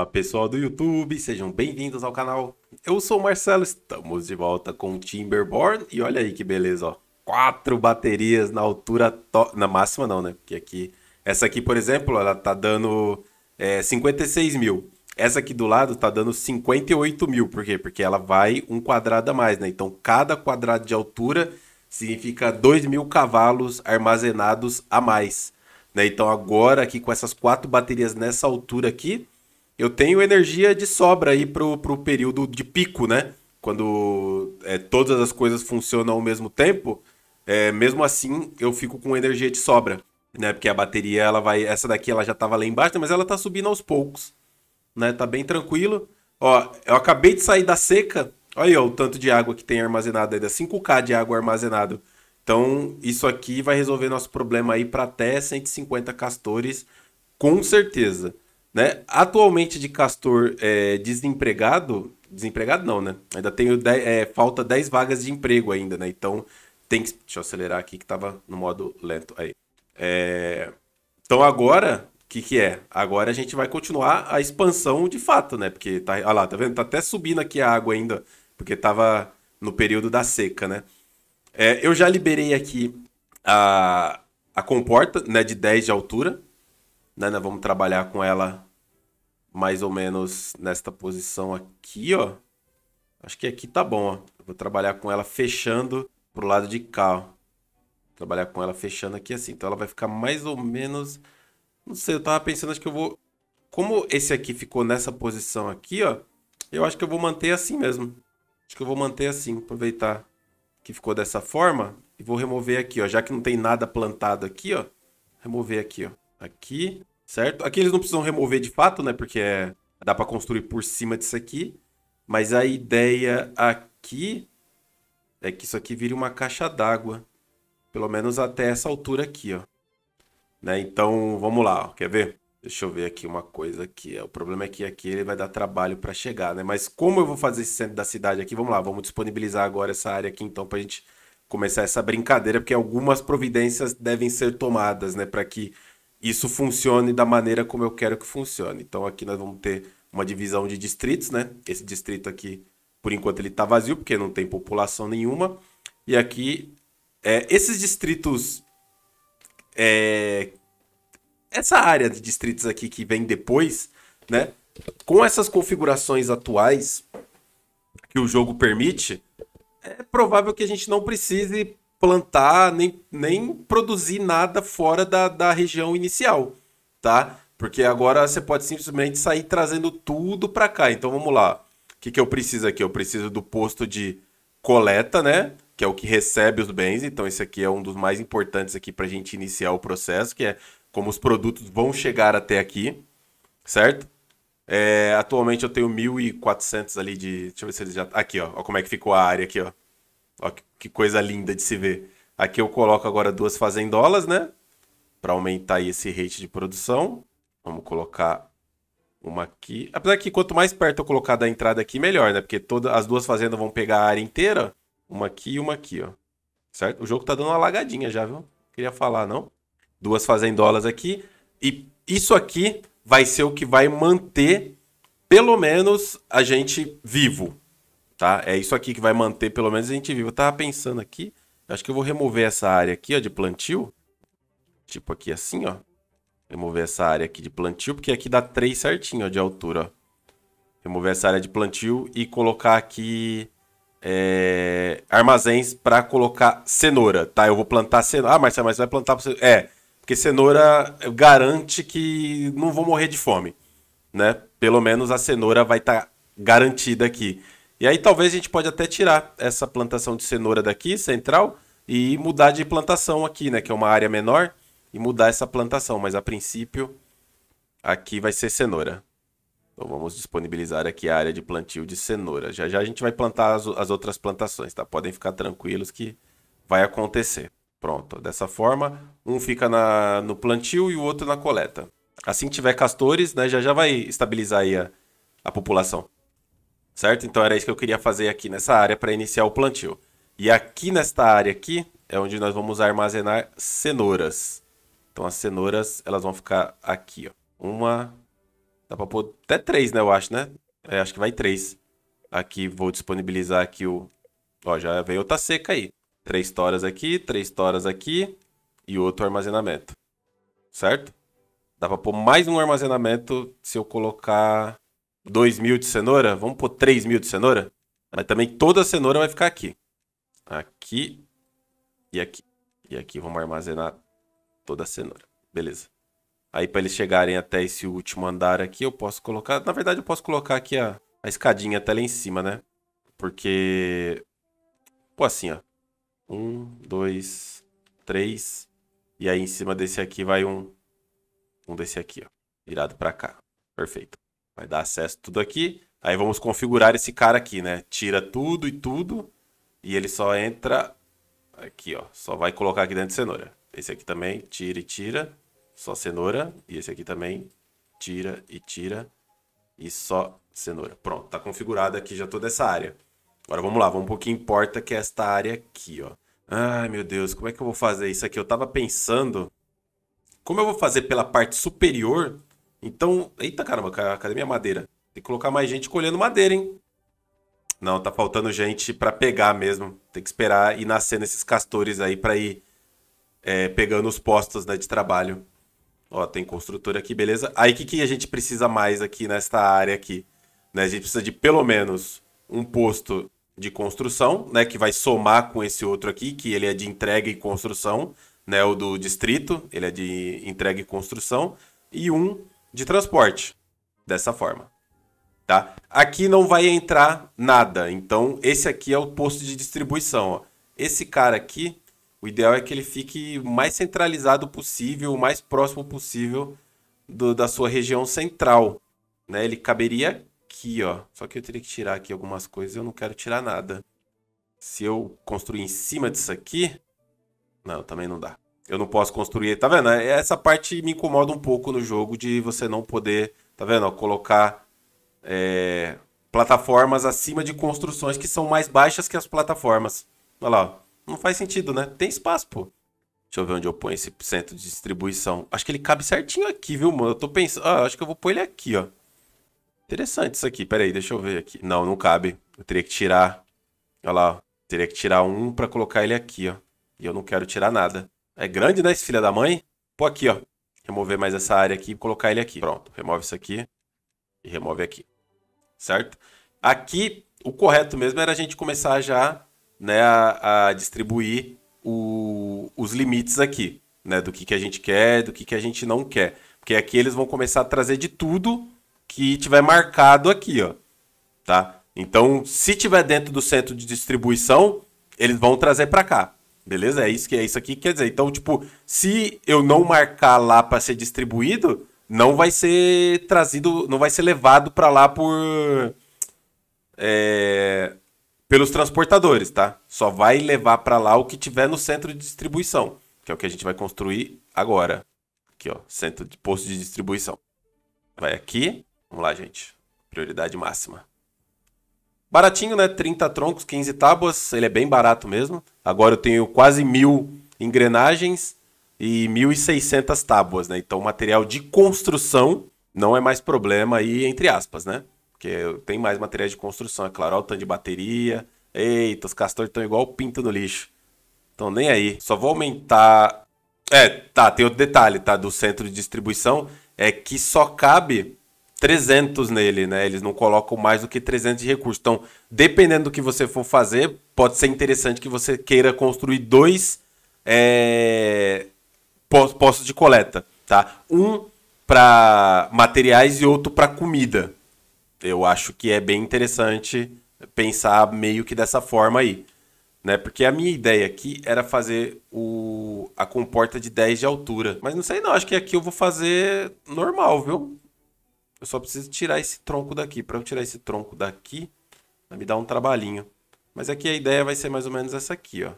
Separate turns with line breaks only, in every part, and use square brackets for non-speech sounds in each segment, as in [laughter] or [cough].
Fala pessoal do YouTube, sejam bem-vindos ao canal. Eu sou o Marcelo, estamos de volta com o Timberborn e olha aí que beleza, ó. Quatro baterias na altura to... na máxima não, né? Porque aqui, essa aqui por exemplo, ela tá dando é, 56 mil. Essa aqui do lado tá dando 58 mil, por quê? Porque ela vai um quadrado a mais, né? Então cada quadrado de altura significa 2 mil cavalos armazenados a mais. Né? Então agora aqui com essas quatro baterias nessa altura aqui, eu tenho energia de sobra aí pro, pro período de pico, né? Quando é, todas as coisas funcionam ao mesmo tempo, é, mesmo assim eu fico com energia de sobra, né? Porque a bateria, ela vai. Essa daqui ela já tava lá embaixo, mas ela tá subindo aos poucos, né? Tá bem tranquilo. Ó, eu acabei de sair da seca. Olha aí, ó, o tanto de água que tem armazenado ainda. 5K de água armazenado. Então, isso aqui vai resolver nosso problema aí para até 150 castores, com certeza. Né? Atualmente de Castor é, desempregado, desempregado não, né? Ainda tenho dez, é, falta 10 vagas de emprego ainda, né? Então tem que. Deixa eu acelerar aqui que tava no modo lento aí. É... Então agora, o que, que é? Agora a gente vai continuar a expansão de fato, né? Porque tá. Olha lá, tá vendo? Tá até subindo aqui a água ainda, porque tava no período da seca, né? É, eu já liberei aqui a, a comporta, né? De 10 de altura né? Nós vamos trabalhar com ela mais ou menos nesta posição aqui, ó. Acho que aqui tá bom, ó. Eu vou trabalhar com ela fechando pro lado de cá, ó. Trabalhar com ela fechando aqui assim. Então ela vai ficar mais ou menos... Não sei, eu tava pensando, acho que eu vou... Como esse aqui ficou nessa posição aqui, ó. Eu acho que eu vou manter assim mesmo. Acho que eu vou manter assim, aproveitar que ficou dessa forma. E vou remover aqui, ó. Já que não tem nada plantado aqui, ó. Remover aqui, ó. Aqui certo? Aqui eles não precisam remover de fato, né? Porque é, dá para construir por cima disso aqui. Mas a ideia aqui é que isso aqui vire uma caixa d'água. Pelo menos até essa altura aqui, ó. Né? Então, vamos lá, ó. quer ver? Deixa eu ver aqui uma coisa aqui. É, o problema é que aqui ele vai dar trabalho para chegar, né? Mas como eu vou fazer esse centro da cidade aqui? Vamos lá, vamos disponibilizar agora essa área aqui, então, para a gente começar essa brincadeira, porque algumas providências devem ser tomadas, né? Para que isso funcione da maneira como eu quero que funcione. Então aqui nós vamos ter uma divisão de distritos, né? Esse distrito aqui, por enquanto, ele está vazio, porque não tem população nenhuma. E aqui, é, esses distritos. É, essa área de distritos aqui que vem depois, né? Com essas configurações atuais que o jogo permite, é provável que a gente não precise plantar nem, nem produzir nada fora da, da região inicial, tá? Porque agora você pode simplesmente sair trazendo tudo para cá. Então vamos lá. O que, que eu preciso aqui? Eu preciso do posto de coleta, né? Que é o que recebe os bens. Então esse aqui é um dos mais importantes aqui para a gente iniciar o processo, que é como os produtos vão chegar até aqui, certo? É, atualmente eu tenho 1.400 ali de... Deixa eu ver se eles já... Aqui, ó. ó como é que ficou a área aqui, ó. Ó, que coisa linda de se ver. Aqui eu coloco agora duas fazendolas, né? Para aumentar esse rate de produção. Vamos colocar uma aqui. Apesar que quanto mais perto eu colocar da entrada aqui, melhor, né? Porque todas as duas fazendas vão pegar a área inteira. Uma aqui e uma aqui, ó. Certo? O jogo tá dando uma lagadinha já, viu? Não queria falar, não. Duas fazendolas aqui. E isso aqui vai ser o que vai manter, pelo menos, a gente vivo tá? É isso aqui que vai manter pelo menos a gente vivo. Eu tava pensando aqui, acho que eu vou remover essa área aqui, ó, de plantio. Tipo aqui assim, ó. Remover essa área aqui de plantio, porque aqui dá 3 certinho, ó, de altura, ó. Remover essa área de plantio e colocar aqui é, armazéns para colocar cenoura, tá? Eu vou plantar cenoura. Ah, Marcelo, mas vai plantar... É, porque cenoura garante que não vou morrer de fome, né? Pelo menos a cenoura vai estar tá garantida aqui. E aí talvez a gente pode até tirar essa plantação de cenoura daqui, central, e mudar de plantação aqui, né? Que é uma área menor, e mudar essa plantação. Mas a princípio, aqui vai ser cenoura. Então vamos disponibilizar aqui a área de plantio de cenoura. Já já a gente vai plantar as, as outras plantações, tá? Podem ficar tranquilos que vai acontecer. Pronto, dessa forma, um fica na, no plantio e o outro na coleta. Assim tiver castores, né, já já vai estabilizar aí a, a população certo? Então era isso que eu queria fazer aqui nessa área para iniciar o plantio. E aqui nesta área aqui é onde nós vamos armazenar cenouras. Então as cenouras, elas vão ficar aqui, ó. Uma, dá para pôr até três, né, eu acho, né? É, acho que vai três. Aqui vou disponibilizar aqui o... Ó, já veio outra seca aí. Três toras aqui, três toras aqui e outro armazenamento, certo? Dá para pôr mais um armazenamento se eu colocar 2 mil de cenoura, vamos pôr 3 mil de cenoura. Mas também toda a cenoura vai ficar aqui. Aqui e aqui. E aqui vamos armazenar toda a cenoura. Beleza. Aí para eles chegarem até esse último andar aqui, eu posso colocar... Na verdade, eu posso colocar aqui a, a escadinha até lá em cima, né? Porque... Pô, assim, ó. Um, dois, três. E aí em cima desse aqui vai um... Um desse aqui, ó. Virado para cá. Perfeito. Vai dar acesso tudo aqui. Aí vamos configurar esse cara aqui, né? Tira tudo e tudo. E ele só entra aqui, ó. Só vai colocar aqui dentro de cenoura. Esse aqui também, tira e tira. Só cenoura. E esse aqui também, tira e tira. E só cenoura. Pronto, tá configurado aqui já toda essa área. Agora vamos lá, vamos pro que importa, que é esta área aqui, ó. Ai, meu Deus, como é que eu vou fazer isso aqui? Eu tava pensando... Como eu vou fazer pela parte superior, então, eita caramba, cadê minha madeira? Tem que colocar mais gente colhendo madeira, hein? Não, tá faltando gente para pegar mesmo. Tem que esperar ir nascendo esses castores aí para ir é, pegando os postos né, de trabalho. Ó, tem construtor aqui, beleza? Aí o que, que a gente precisa mais aqui nesta área aqui? Né? A gente precisa de pelo menos um posto de construção, né? Que vai somar com esse outro aqui, que ele é de entrega e construção, né? O do distrito, ele é de entrega e construção. E um de transporte. Dessa forma. Tá? Aqui não vai entrar nada. Então, esse aqui é o posto de distribuição. Ó. Esse cara aqui, o ideal é que ele fique o mais centralizado possível, o mais próximo possível do, da sua região central. Né? Ele caberia aqui, ó. Só que eu teria que tirar aqui algumas coisas eu não quero tirar nada. Se eu construir em cima disso aqui... Não, também não dá. Eu não posso construir. Tá vendo? Essa parte me incomoda um pouco no jogo de você não poder, tá vendo? Colocar é, plataformas acima de construções que são mais baixas que as plataformas. Olha lá, não faz sentido, né? Tem espaço, pô. Deixa eu ver onde eu ponho esse centro de distribuição. Acho que ele cabe certinho aqui, viu, mano? Eu tô pensando... Ah, acho que eu vou pôr ele aqui, ó. Interessante isso aqui. Pera aí, deixa eu ver aqui. Não, não cabe. Eu teria que tirar... Olha lá, ó. Teria que tirar um pra colocar ele aqui, ó. E eu não quero tirar nada. É grande, né, esse filho da mãe? Pô, aqui, ó. Remover mais essa área aqui e colocar ele aqui. Pronto, remove isso aqui e remove aqui. Certo? Aqui, o correto mesmo era a gente começar já né, a, a distribuir o, os limites aqui, né? Do que, que a gente quer, do que, que a gente não quer. Porque aqui eles vão começar a trazer de tudo que tiver marcado aqui, ó. Tá? Então, se tiver dentro do centro de distribuição, eles vão trazer para cá. Beleza? É isso que é isso aqui quer dizer. Então, tipo, se eu não marcar lá para ser distribuído, não vai ser trazido, não vai ser levado para lá por é, pelos transportadores, tá? Só vai levar para lá o que tiver no centro de distribuição, que é o que a gente vai construir agora. Aqui, ó, centro de posto de distribuição. Vai aqui. Vamos lá, gente. Prioridade máxima. Baratinho, né? 30 troncos, 15 tábuas, ele é bem barato mesmo. Agora eu tenho quase mil engrenagens e 1.600 tábuas, né? Então material de construção não é mais problema aí, entre aspas, né? Porque tem mais materiais de construção, é claro. Olha o tanto de bateria. Eita, os castores estão igual pinto no lixo. Então nem aí. Só vou aumentar. É, tá, tem outro detalhe, tá? Do centro de distribuição. É que só cabe 300 nele, né? Eles não colocam mais do que 300 de recursos. Então, dependendo do que você for fazer, pode ser interessante que você queira construir dois é, postos de coleta, tá? Um para materiais e outro para comida. Eu acho que é bem interessante pensar meio que dessa forma aí, né? Porque a minha ideia aqui era fazer o a comporta de 10 de altura, mas não sei não, acho que aqui eu vou fazer normal, viu? Eu só preciso tirar esse tronco daqui. Para eu tirar esse tronco daqui, vai me dar um trabalhinho. Mas aqui a ideia vai ser mais ou menos essa aqui, ó.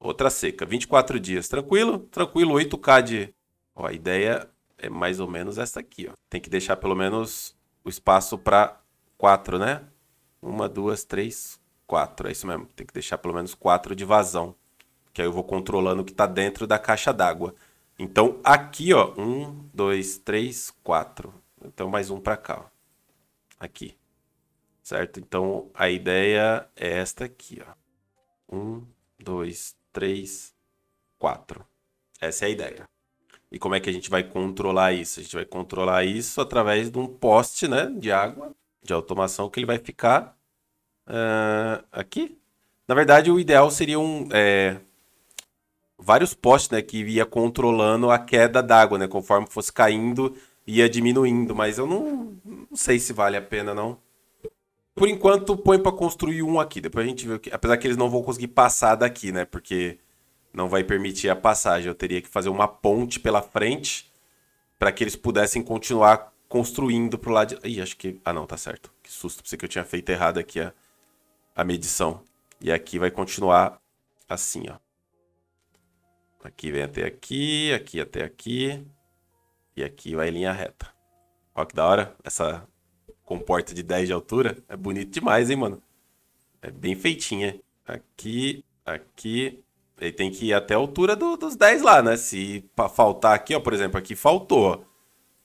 Outra seca, 24 dias. Tranquilo? Tranquilo, 8K de... Ó, a ideia é mais ou menos essa aqui, ó. Tem que deixar pelo menos o espaço para 4, né? Uma, duas, três, quatro. É isso mesmo. Tem que deixar pelo menos quatro de vazão. Que aí eu vou controlando o que está dentro da caixa d'água. Então, aqui, ó. Um, dois, três, quatro. Então, mais um para cá. Ó. Aqui. Certo? Então, a ideia é esta aqui. Ó. Um, dois, três, quatro. Essa é a ideia. E como é que a gente vai controlar isso? A gente vai controlar isso através de um poste né, de água, de automação, que ele vai ficar uh, aqui. Na verdade, o ideal seria um, é, vários postes né, que ia controlando a queda d'água, né? Conforme fosse caindo, ia diminuindo, mas eu não, não sei se vale a pena, não. Por enquanto, põe para construir um aqui. Depois a gente vê. Que, apesar que eles não vão conseguir passar daqui, né? Porque não vai permitir a passagem. Eu teria que fazer uma ponte pela frente para que eles pudessem continuar construindo pro lado de... Ih, acho que... Ah, não, tá certo. Que susto, pensei que eu tinha feito errado aqui a, a medição. E aqui vai continuar assim, ó. Aqui vem até aqui, aqui até aqui. E aqui vai em linha reta. Olha que da hora. Essa comporta de 10 de altura. É bonito demais, hein, mano? É bem feitinha. Aqui, aqui. Ele tem que ir até a altura do, dos 10 lá, né? Se faltar aqui, ó, por exemplo, aqui faltou, ó.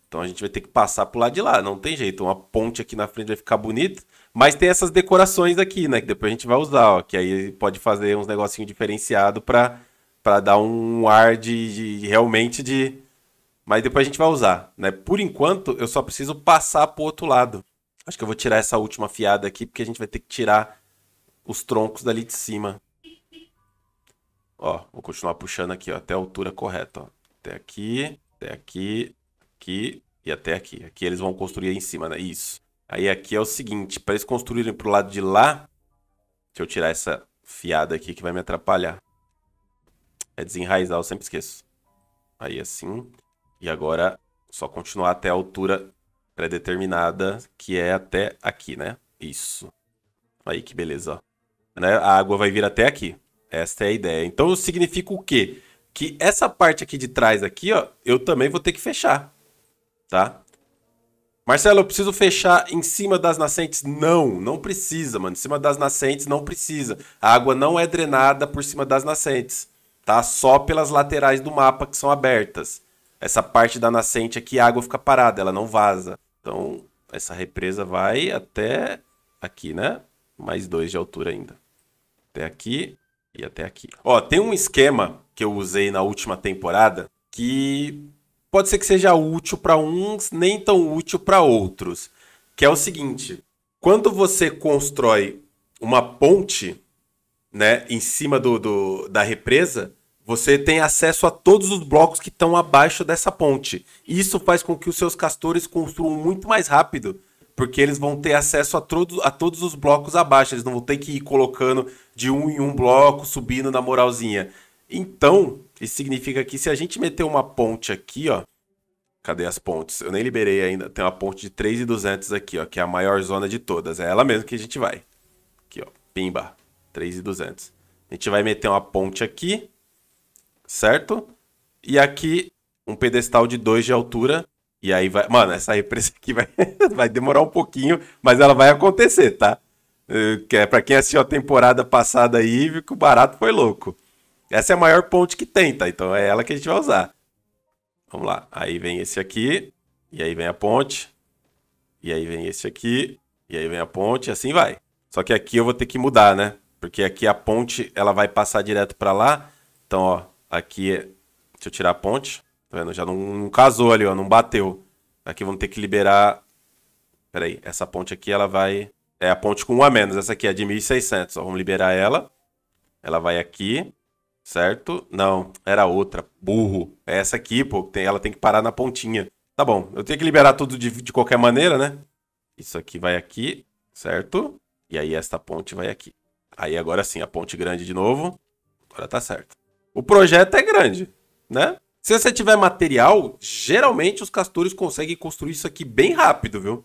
Então a gente vai ter que passar pro lado de lá, não tem jeito. Uma ponte aqui na frente vai ficar bonita, mas tem essas decorações aqui, né? Que depois a gente vai usar, ó. Que aí pode fazer uns negocinho diferenciado pra, dar um ar de, de realmente de, mas depois a gente vai usar, né? Por enquanto, eu só preciso passar pro outro lado. Acho que eu vou tirar essa última fiada aqui, porque a gente vai ter que tirar os troncos dali de cima. Ó, vou continuar puxando aqui, ó, até a altura correta, ó. Até aqui, até aqui, aqui e até aqui. Aqui eles vão construir em cima, né? Isso. Aí aqui é o seguinte, para eles construírem pro lado de lá... Deixa eu tirar essa fiada aqui que vai me atrapalhar. É desenraizar, eu sempre esqueço. Aí assim... E agora só continuar até a altura pré-determinada, que é até aqui, né? Isso. Aí, que beleza, ó. Né? A água vai vir até aqui. Esta é a ideia. Então, significa o quê? Que essa parte aqui de trás aqui, ó, eu também vou ter que fechar, tá? Marcelo, eu preciso fechar em cima das nascentes? Não, não precisa, mano. Em cima das nascentes não precisa. A água não é drenada por cima das nascentes, tá? Só pelas laterais do mapa que são abertas essa parte da nascente aqui, é a água fica parada, ela não vaza. Então, essa represa vai até aqui, né? Mais dois de altura ainda. Até aqui e até aqui. Ó, tem um esquema que eu usei na última temporada que pode ser que seja útil para uns, nem tão útil para outros. Que é o seguinte: quando você constrói uma ponte, né, em cima do, do da represa, você tem acesso a todos os blocos que estão abaixo dessa ponte. Isso faz com que os seus castores construam muito mais rápido, porque eles vão ter acesso a, todo, a todos os blocos abaixo. Eles não vão ter que ir colocando de um em um bloco, subindo na moralzinha. Então, isso significa que se a gente meter uma ponte aqui, ó. Cadê as pontes? Eu nem liberei ainda. Tem uma ponte de 3,200 aqui, ó, que é a maior zona de todas. É ela mesmo que a gente vai. Aqui, ó. Pimba. 3,200. A gente vai meter uma ponte aqui certo? E aqui um pedestal de 2 de altura. E aí vai. Mano, essa represa aqui vai, [laughs] vai demorar um pouquinho, mas ela vai acontecer, tá? Eh, é pra quem assistiu a temporada passada aí, viu que o barato foi louco. Essa é a maior ponte que tem, tá? Então é ela que a gente vai usar. Vamos lá. Aí vem esse aqui. E aí vem a ponte. E aí vem esse aqui. E aí vem a ponte. E assim vai. Só que aqui eu vou ter que mudar, né? Porque aqui a ponte ela vai passar direto para lá. Então, ó, Aqui, é... deixa eu tirar a ponte. Tá vendo? Já não, não casou ali, ó, não bateu. Aqui vamos ter que liberar... Peraí, essa ponte aqui, ela vai... É a ponte com um a menos, essa aqui é de 1.600, ó. Vamos liberar ela. Ela vai aqui, certo? Não, era outra. Burro. É essa aqui, pô. Tem, ela tem que parar na pontinha. Tá bom. Eu tenho que liberar tudo de, de qualquer maneira, né? Isso aqui vai aqui, certo? E aí esta ponte vai aqui. Aí agora sim, a ponte grande de novo. Agora tá certo. O projeto é grande, né? Se você tiver material, geralmente os castores conseguem construir isso aqui bem rápido, viu?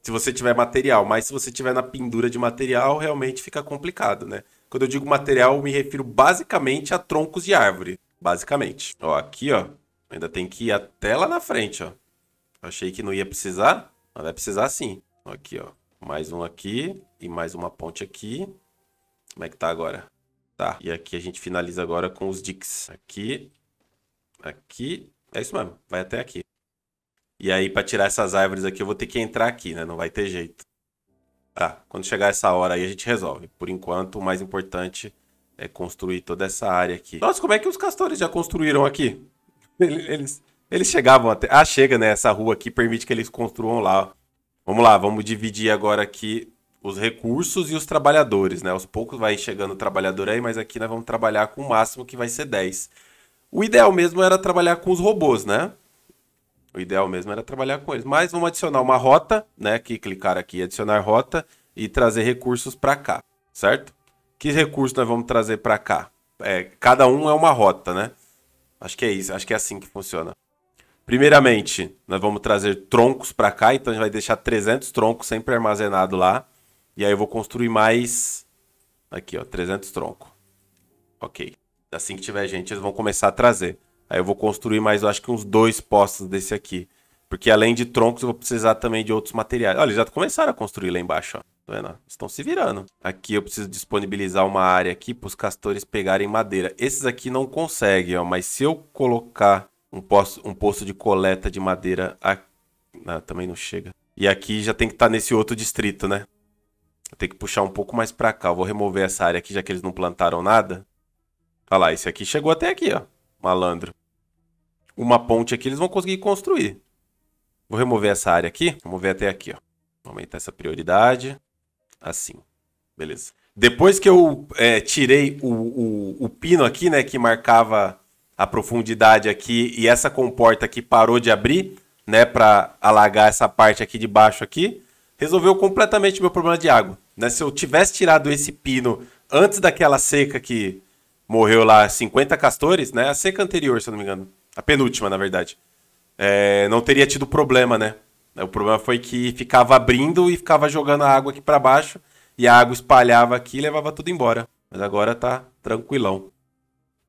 Se você tiver material, mas se você tiver na pendura de material, realmente fica complicado, né? Quando eu digo material, eu me refiro basicamente a troncos de árvore, basicamente. Ó, aqui, ó, ainda tem que ir até lá na frente, ó. Achei que não ia precisar, mas vai precisar sim. Aqui, ó, mais um aqui e mais uma ponte aqui. Como é que tá agora? Tá. E aqui a gente finaliza agora com os dicks. Aqui, aqui, é isso mesmo, vai até aqui. E aí, para tirar essas árvores aqui, eu vou ter que entrar aqui, né? Não vai ter jeito. Tá, quando chegar essa hora aí, a gente resolve. Por enquanto, o mais importante é construir toda essa área aqui. Nossa, como é que os castores já construíram aqui? [laughs] Eles, eles chegavam até... Ah, chega, né? Essa rua aqui permite que eles construam lá. Vamos lá, vamos dividir agora aqui os recursos e os trabalhadores, né? Aos poucos vai chegando o trabalhador aí, mas aqui nós vamos trabalhar com o máximo que vai ser 10. O ideal mesmo era trabalhar com os robôs, né? O ideal mesmo era trabalhar com eles. Mas vamos adicionar uma rota, né? Que clicar aqui, adicionar rota e trazer recursos para cá, certo? Que recursos nós vamos trazer para cá? É, cada um é uma rota, né? Acho que é isso, acho que é assim que funciona. Primeiramente, nós vamos trazer troncos para cá, então a gente vai deixar 300 troncos sempre armazenado lá. E aí eu vou construir mais. Aqui, ó, 300 tronco. Ok. Assim que tiver gente, eles vão começar a trazer. Aí eu vou construir mais, eu acho que uns dois postos desse aqui. Porque além de troncos, eu vou precisar também de outros materiais. Olha, eles já começaram a construir lá embaixo, ó. Tá vendo? Estão se virando. Aqui eu preciso disponibilizar uma área aqui para os castores pegarem madeira. Esses aqui não conseguem, ó. Mas se eu colocar um posto, um posto de coleta de madeira aqui... Ah, também não chega. E aqui já tem que estar tá nesse outro distrito, né? Tem que puxar um pouco mais pra cá. Eu vou remover essa área aqui, já que eles não plantaram nada. Olha tá lá, esse aqui chegou até aqui, ó. Malandro. Uma ponte aqui eles vão conseguir construir. Vou remover essa área aqui. Remover até aqui, ó. Vou aumentar essa prioridade. Assim. Beleza. Depois que eu é, tirei o, o, o pino aqui, né, que marcava a profundidade aqui e essa comporta aqui parou de abrir, né, para alagar essa parte aqui de baixo aqui resolveu completamente meu problema de água. Né? Se eu tivesse tirado esse pino antes daquela seca que morreu lá 50 castores, né? A seca anterior, se eu não me engano. A penúltima, na verdade. É, não teria tido problema, né? O problema foi que ficava abrindo e ficava jogando a água aqui para baixo. E a água espalhava aqui e levava tudo embora. Mas agora tá tranquilão.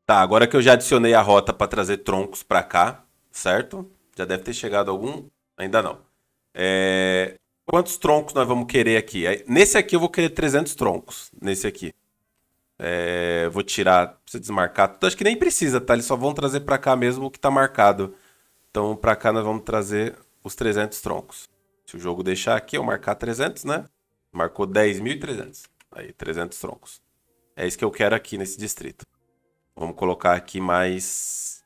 Tá, agora que eu já adicionei a rota para trazer troncos para cá, certo? Já deve ter chegado algum? Ainda não. É quantos troncos nós vamos querer aqui. Nesse aqui eu vou querer 300 troncos, nesse aqui. É, vou tirar, precisa desmarcar tudo. Acho que nem precisa, tá? Eles só vão trazer para cá mesmo o que tá marcado. Então para cá nós vamos trazer os 300 troncos. Se o jogo deixar aqui, eu marcar 300, né? Marcou 10.300. Aí, 300 troncos. É isso que eu quero aqui nesse distrito. Vamos colocar aqui mais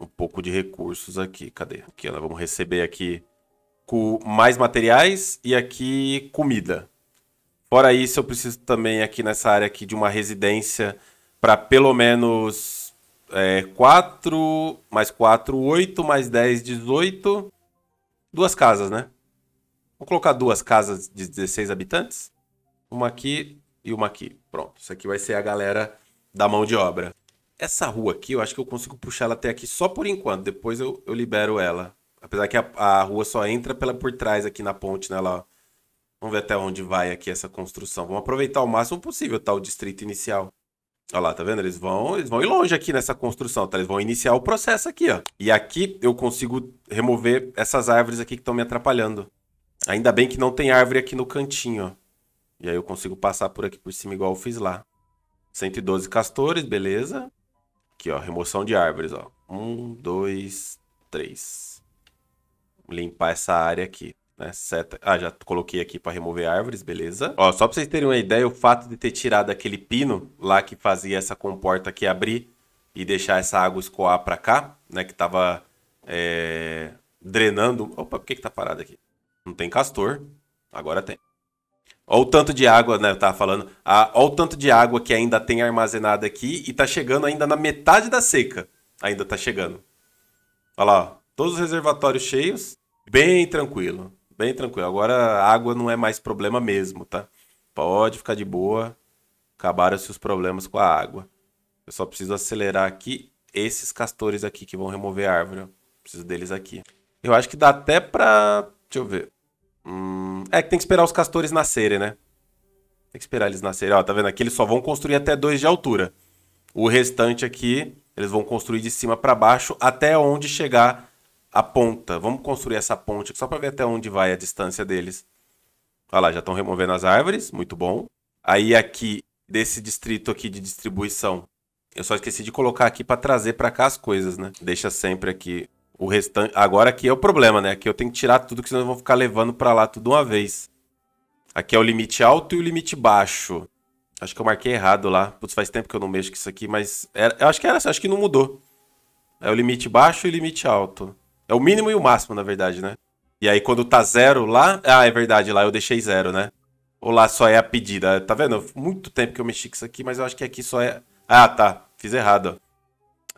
um pouco de recursos aqui. Cadê? Aqui, nós vamos receber aqui com mais materiais e aqui comida. Fora isso, eu preciso também aqui nessa área aqui de uma residência para pelo menos é, 4, mais 4, 8, mais 10, 18. Duas casas, né? Vou colocar duas casas de 16 habitantes. Uma aqui e uma aqui. Pronto, isso aqui vai ser a galera da mão de obra. Essa rua aqui, eu acho que eu consigo puxar ela até aqui só por enquanto. Depois eu, eu libero ela. Apesar que a, a, rua só entra pela por trás aqui na ponte, né? Lá. Vamos ver até onde vai aqui essa construção. Vamos aproveitar o máximo possível, tá? O distrito inicial. Olha lá, tá vendo? Eles vão, eles vão ir longe aqui nessa construção, tá? Eles vão iniciar o processo aqui, ó. E aqui eu consigo remover essas árvores aqui que estão me atrapalhando. Ainda bem que não tem árvore aqui no cantinho, ó. E aí eu consigo passar por aqui por cima igual eu fiz lá. 112 castores, beleza. Aqui, ó, remoção de árvores, ó. Um, dois, três limpar essa área aqui. Né? Seta... Ah, já coloquei aqui para remover árvores, beleza. Ó, só para vocês terem uma ideia, o fato de ter tirado aquele pino lá que fazia essa comporta aqui abrir e deixar essa água escoar para cá, né? Que tava é... drenando... Opa, por que que tá parado aqui? Não tem castor, agora tem. Olha o tanto de água, né? Eu tava falando. Ah, olha o tanto de água que ainda tem armazenada aqui e tá chegando ainda na metade da seca. Ainda tá chegando. Olha lá, ó. todos os reservatórios cheios. Bem tranquilo, bem tranquilo. Agora água não é mais problema mesmo, tá? Pode ficar de boa. Acabaram-se os problemas com a água. Eu só preciso acelerar aqui esses castores aqui que vão remover a árvore. Eu preciso deles aqui. Eu acho que dá até pra... Deixa eu ver. Hum... É que tem que esperar os castores nascerem, né? Tem que esperar eles nascerem. Ó, tá vendo aqui? Eles só vão construir até 2 de altura. O restante aqui, eles vão construir de cima pra baixo até onde chegar a ponta. Vamos construir essa ponte só para ver até onde vai a distância deles. Olha lá, já estão removendo as árvores, muito bom. Aí aqui, desse distrito aqui de distribuição, eu só esqueci de colocar aqui para trazer para cá as coisas, né? Deixa sempre aqui o restante. Agora aqui é o problema, né? Aqui eu tenho que tirar tudo, que senão eu vou ficar levando para lá tudo uma vez. Aqui é o limite alto e o limite baixo. Acho que eu marquei errado lá. Putz, faz tempo que eu não mexo com isso aqui, mas... Era... Eu acho que era assim, acho que não mudou. É o limite baixo e o limite alto. É o mínimo e o máximo, na verdade, né? E aí quando tá zero lá. Ah, é verdade, lá eu deixei zero, né? Ou lá só é a pedida. Tá vendo? Muito tempo que eu mexi com isso aqui, mas eu acho que aqui só é. Ah, tá. Fiz errado, ó.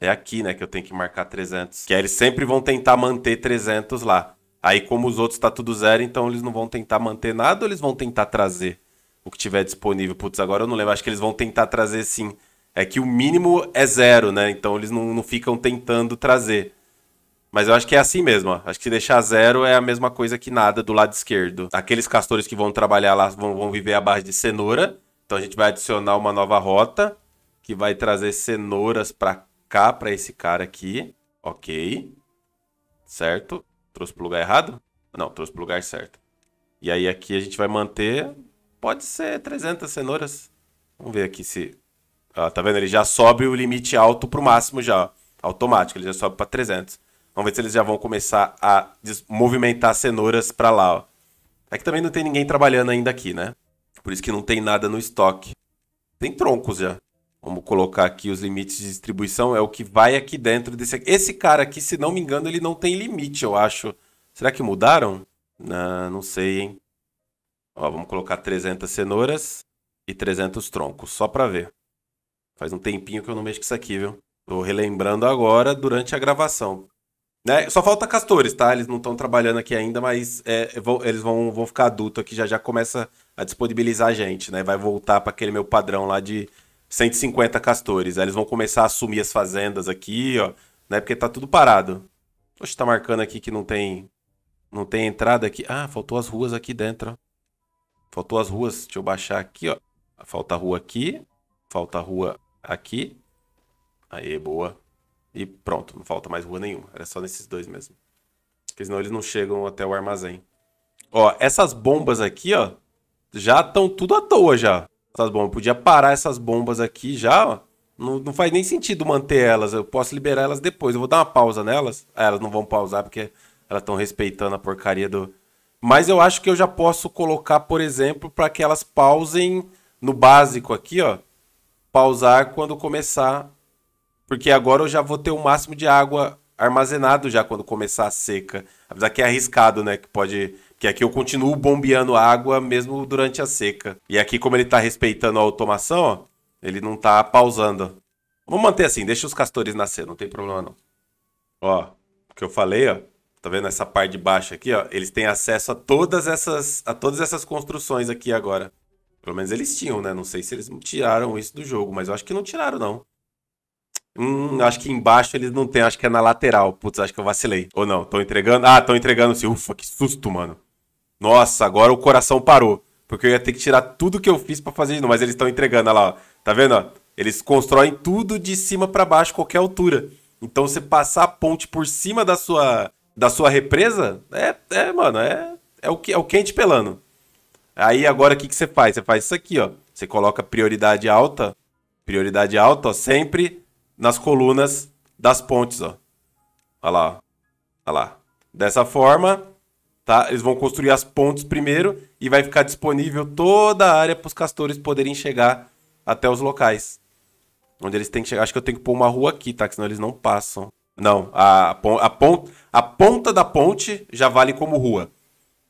É aqui, né, que eu tenho que marcar 300. Que aí eles sempre vão tentar manter 300 lá. Aí, como os outros tá tudo zero, então eles não vão tentar manter nada ou eles vão tentar trazer o que tiver disponível? Putz, agora eu não lembro. Acho que eles vão tentar trazer sim. É que o mínimo é zero, né? Então eles não, não ficam tentando trazer. Mas eu acho que é assim mesmo, ó. Acho que se deixar zero é a mesma coisa que nada do lado esquerdo. Aqueles castores que vão trabalhar lá vão, vão viver à base de cenoura. Então a gente vai adicionar uma nova rota que vai trazer cenouras para cá, para esse cara aqui. Ok. Certo. Trouxe pro lugar errado? Não, trouxe pro lugar certo. E aí aqui a gente vai manter... Pode ser 300 cenouras. Vamos ver aqui se... Ah, tá vendo? Ele já sobe o limite alto pro máximo já. Automático, ele já sobe para 300. Vamos ver se eles já vão começar a movimentar cenouras para lá, ó. É que também não tem ninguém trabalhando ainda aqui, né? Por isso que não tem nada no estoque. Tem troncos já. Vamos colocar aqui os limites de distribuição. É o que vai aqui dentro desse... Esse cara aqui, se não me engano, ele não tem limite, eu acho. Será que mudaram? Não, não sei, hein? Ó, vamos colocar 300 cenouras e 300 troncos, só para ver. Faz um tempinho que eu não mexo com isso aqui, viu? Tô relembrando agora durante a gravação. Né? Só falta castores, tá? Eles não estão trabalhando aqui ainda, mas é, eles vão, vão ficar adultos aqui, já já começa a disponibilizar a gente, né? Vai voltar para aquele meu padrão lá de 150 castores. Aí eles vão começar a assumir as fazendas aqui, ó, né? Porque tá tudo parado. Oxe, tá marcando aqui que não tem não tem entrada aqui. Ah, faltou as ruas aqui dentro. Faltou as ruas. Deixa eu baixar aqui, ó. Falta rua aqui, falta rua aqui. Aí, boa. E pronto, não falta mais rua nenhuma. Era só nesses dois mesmo. Porque senão eles não chegam até o armazém. Ó, essas bombas aqui, ó, já estão tudo à toa já. Essas bombas. Eu podia parar essas bombas aqui já, ó. Não, não faz nem sentido manter elas. Eu posso liberar elas depois. Eu vou dar uma pausa nelas. Ah, elas não vão pausar porque elas estão respeitando a porcaria do. Mas eu acho que eu já posso colocar, por exemplo, para que elas pausem no básico aqui, ó. Pausar quando começar porque agora eu já vou ter o máximo de água armazenado já quando começar a seca. Apesar que é arriscado, né? Que pode. Que aqui eu continuo bombeando água mesmo durante a seca. E aqui, como ele tá respeitando a automação, ó, ele não tá pausando. Vamos manter assim, deixa os castores nascer, não tem problema não. Ó, o que eu falei, ó. Tá vendo essa parte de baixo aqui, ó? Eles têm acesso a todas essas, a todas essas construções aqui agora. Pelo menos eles tinham, né? Não sei se eles tiraram isso do jogo, mas eu acho que não tiraram, não. Hum, acho que embaixo eles não tem, acho que é na lateral. Putz, acho que eu vacilei. Ou não, estão entregando. Ah, estão entregando sim. Ufa, que susto, mano. Nossa, agora o coração parou. Porque eu ia ter que tirar tudo que eu fiz para fazer de novo. Mas eles estão entregando, olha lá, ó. Tá vendo, ó? Eles constroem tudo de cima para baixo, qualquer altura. Então, você passar a ponte por cima da sua, da sua represa, é, é mano, é, é, o, é o quente pelando. Aí, agora, o que, que você faz? Você faz isso aqui, ó. Você coloca prioridade alta, prioridade alta, ó, sempre nas colunas das pontes, ó. Olha lá, Olha lá. Dessa forma, tá? Eles vão construir as pontes primeiro e vai ficar disponível toda a área para os castores poderem chegar até os locais. Onde eles têm que chegar. Acho que eu tenho que pôr uma rua aqui, tá? Que senão eles não passam. Não, a, a, pon a ponta da ponte já vale como rua.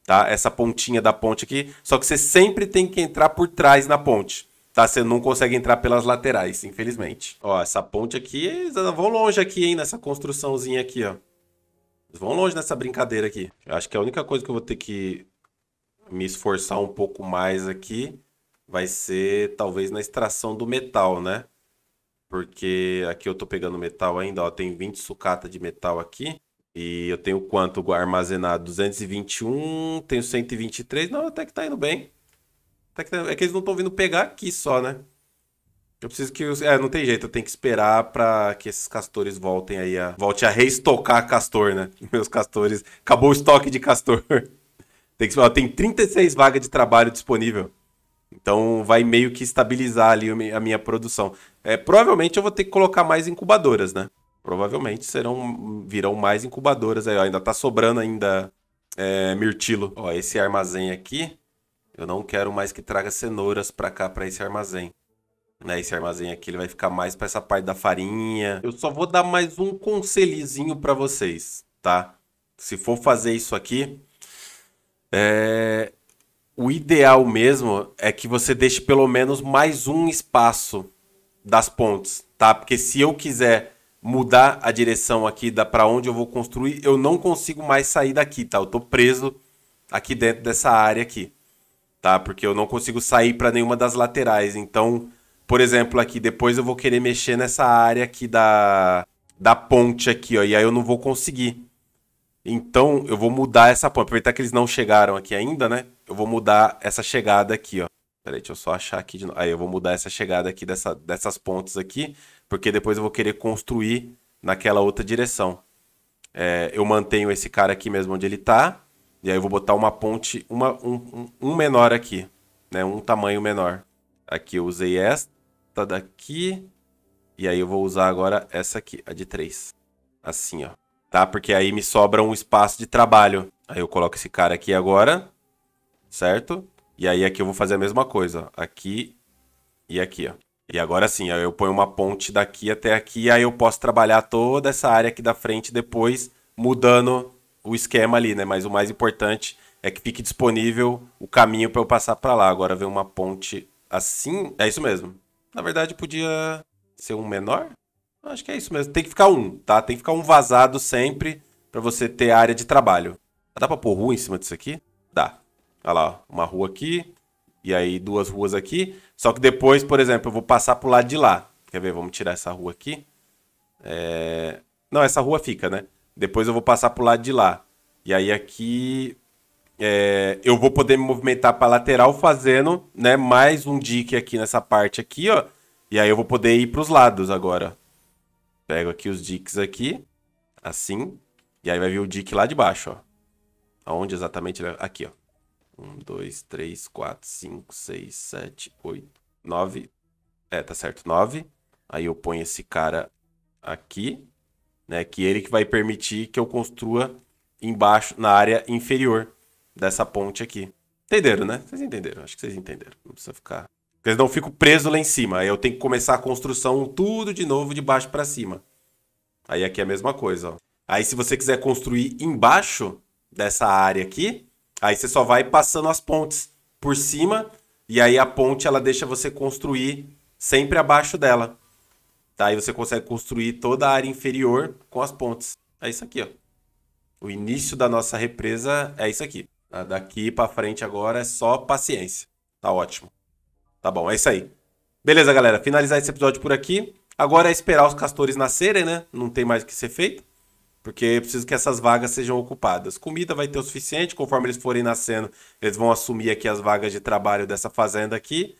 Tá? Essa pontinha da ponte aqui. Só que você sempre tem que entrar por trás na ponte. Tá, você não consegue entrar pelas laterais, infelizmente. Ó, essa ponte aqui, eles vão longe aqui, hein, nessa construçãozinha aqui, ó. Eles vão longe nessa brincadeira aqui. Eu acho que a única coisa que eu vou ter que me esforçar um pouco mais aqui vai ser, talvez, na extração do metal, né? Porque aqui eu tô pegando metal ainda, ó, tem 20 sucata de metal aqui. E eu tenho quanto armazenado? 221, tenho 123, não, até que tá indo bem. Tá tá, é que eles não estão vindo pegar aqui só, né? Eu preciso que. Os... É, não tem jeito, eu tenho que esperar para que esses castores voltem aí a. Volte a reestocar castor, né? [laughs] Meus castores. Acabou o estoque de castor. [laughs] Tem, que... Ó, tem 36 vagas de trabalho disponível. Então vai meio que estabilizar ali a minha produção. É, provavelmente eu vou ter que colocar mais incubadoras, né? Provavelmente serão virão mais incubadoras aí. Ó, ainda tá sobrando ainda é, mirtilo. Ó, esse armazém aqui eu não quero mais que traga cenouras para cá, para esse armazém. Né, esse armazém aqui ele vai ficar mais para essa parte da farinha. Eu só vou dar mais um conselhozinho para vocês, tá? Se for fazer isso aqui, é... o ideal mesmo é que você deixe pelo menos mais um espaço das pontes, tá? Porque se eu quiser mudar a direção aqui da para onde eu vou construir, eu não consigo mais sair daqui, tá? Eu tô preso aqui dentro dessa área aqui tá? Porque eu não consigo sair para nenhuma das laterais. Então, por exemplo, aqui depois eu vou querer mexer nessa área aqui da, da ponte aqui, ó, e aí eu não vou conseguir. Então, eu vou mudar essa ponte. Aproveitar que eles não chegaram aqui ainda, né? Eu vou mudar essa chegada aqui, ó. Peraí, deixa eu só achar aqui de novo. Aí eu vou mudar essa chegada aqui dessa, dessas pontes aqui, porque depois eu vou querer construir naquela outra direção. É, eu mantenho esse cara aqui mesmo onde ele tá. E aí eu vou botar uma ponte, uma, um, um menor aqui, né? Um tamanho menor. Aqui eu usei esta daqui. E aí eu vou usar agora essa aqui, a de 3. Assim, ó. Tá? Porque aí me sobra um espaço de trabalho. Aí eu coloco esse cara aqui agora. Certo? E aí aqui eu vou fazer a mesma coisa, ó. Aqui e aqui, ó. E agora sim, ó, eu ponho uma ponte daqui até aqui, aí eu posso trabalhar toda essa área aqui da frente depois, mudando o esquema ali, né? Mas o mais importante é que fique disponível o caminho para eu passar para lá. Agora vem uma ponte assim, é isso mesmo. Na verdade podia ser um menor? Acho que é isso mesmo. Tem que ficar um, tá? Tem que ficar um vazado sempre para você ter área de trabalho. Dá para pôr rua em cima disso aqui? Dá. Olha tá lá, uma rua aqui e aí duas ruas aqui. Só que depois, por exemplo, eu vou passar pro lado de lá. Quer ver? Vamos tirar essa rua aqui. É... Não, essa rua fica, né? Depois eu vou passar pro lado de lá. E aí aqui é, eu vou poder me movimentar para lateral fazendo, né, mais um dique aqui nessa parte aqui, ó. E aí eu vou poder ir para os lados agora. Pego aqui os diques aqui, assim. E aí vai vir o dique lá de baixo, ó. Aonde exatamente? É? Aqui, ó. 1, 2, 3, 4, 5, 6, 7, 8, 9. É, tá certo, 9. Aí eu ponho esse cara aqui né? Que ele que vai permitir que eu construa embaixo, na área inferior dessa ponte aqui. Entenderam, né? Vocês entenderam, acho que vocês entenderam. Não precisa ficar... Porque senão eu fico preso lá em cima. Aí eu tenho que começar a construção tudo de novo de baixo para cima. Aí aqui é a mesma coisa, ó. Aí se você quiser construir embaixo dessa área aqui, aí você só vai passando as pontes por cima e aí a ponte ela deixa você construir sempre abaixo dela. Tá? E você consegue construir toda a área inferior com as pontes. É isso aqui, ó. O início da nossa represa é isso aqui. Tá? Daqui para frente agora é só paciência. Tá ótimo. Tá bom, é isso aí. Beleza, galera. Finalizar esse episódio por aqui. Agora é esperar os castores nascerem, né? Não tem mais o que ser feito. Porque preciso que essas vagas sejam ocupadas. Comida vai ter o suficiente, conforme eles forem nascendo, eles vão assumir aqui as vagas de trabalho dessa fazenda aqui.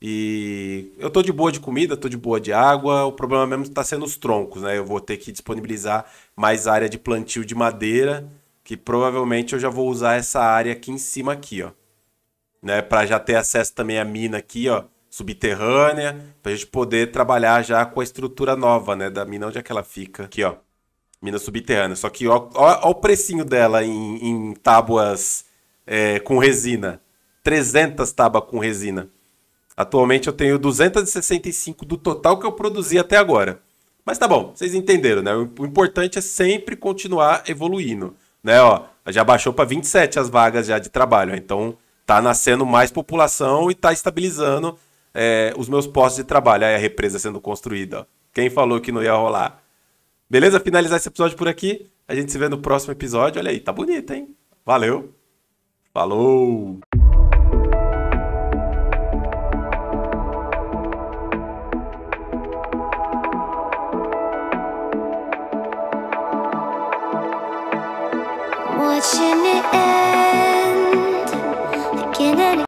E eu tô de boa de comida, tô de boa de água. O problema mesmo está sendo os troncos, né? Eu vou ter que disponibilizar mais área de plantio de madeira, que provavelmente eu já vou usar essa área aqui em cima aqui, ó. Né, para já ter acesso também à mina aqui, ó, subterrânea, para a gente poder trabalhar já com a estrutura nova, né, da mina onde é que ela fica. Aqui, ó. Mina subterrânea. Só que ó, ó, ó o precinho dela em, em tábuas é, com resina. 300 tábuas com resina. Atualmente eu tenho 265 do total que eu produzi até agora. Mas tá bom, vocês entenderam, né? O importante é sempre continuar evoluindo, né? Ó, já baixou para 27 as vagas já de trabalho, então tá nascendo mais população e tá estabilizando é, os meus postos de trabalho. Aí a represa sendo construída. Quem falou que não ia rolar? Beleza? Finalizar esse episódio por aqui. A gente se vê no próximo episódio. Olha aí, tá bonito, hein? Valeu. Falou. watching it end again and again.